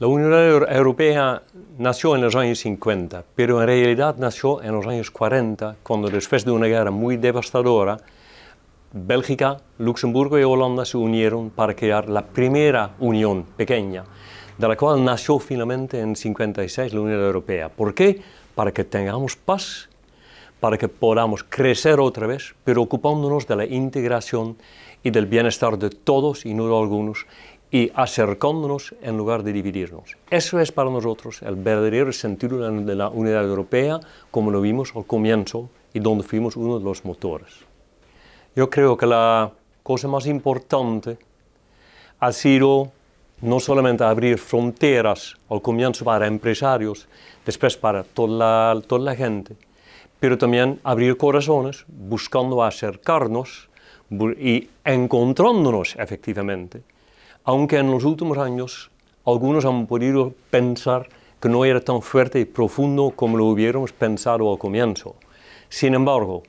La Unión Europea nació en los años 50, pero en realidad nació en los años 40, cuando después de una guerra muy devastadora, Bélgica, Luxemburgo y Holanda se unieron para crear la primera unión pequeña, de la cual nació finalmente en 56 la Unión Europea. ¿Por qué? Para que tengamos paz, para que podamos crecer otra vez, pero ocupándonos de la integración y del bienestar de todos y no de algunos, y acercándonos en lugar de dividirnos. Eso es para nosotros el verdadero sentido de la unidad europea, como lo vimos al comienzo y donde fuimos uno de los motores. Yo creo que la cosa más importante ha sido no solamente abrir fronteras al comienzo para empresarios, después para toda la, toda la gente, pero también abrir corazones buscando acercarnos y encontrándonos efectivamente aunque en los últimos años algunos han podido pensar que no era tan fuerte y profundo como lo hubiéramos pensado al comienzo. Sin embargo,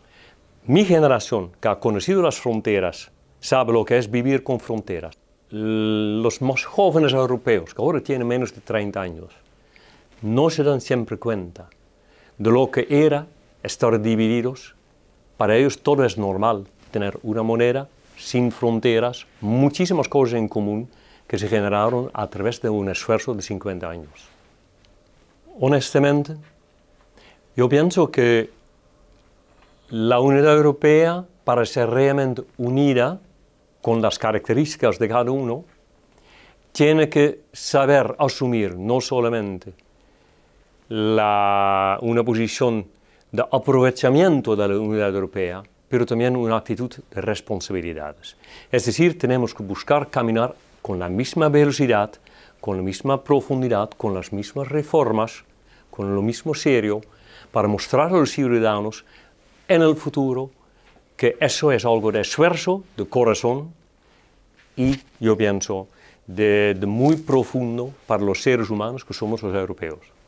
mi generación, que ha conocido las fronteras, sabe lo que es vivir con fronteras. Los más jóvenes europeos, que ahora tienen menos de 30 años, no se dan siempre cuenta de lo que era estar divididos. Para ellos todo es normal, tener una moneda, sin fronteras, muchísimas cosas en común que se generaron a través de un esfuerzo de 50 años. Honestamente, yo pienso que la Unidad Europea, para ser realmente unida con las características de cada uno, tiene que saber asumir no solamente la, una posición de aprovechamiento de la Unidad Europea, pero también una actitud de responsabilidades. Es decir, tenemos que buscar caminar con la misma velocidad, con la misma profundidad, con las mismas reformas, con lo mismo serio, para mostrar a los ciudadanos en el futuro que eso es algo de esfuerzo, de corazón y, yo pienso, de, de muy profundo para los seres humanos que somos los europeos.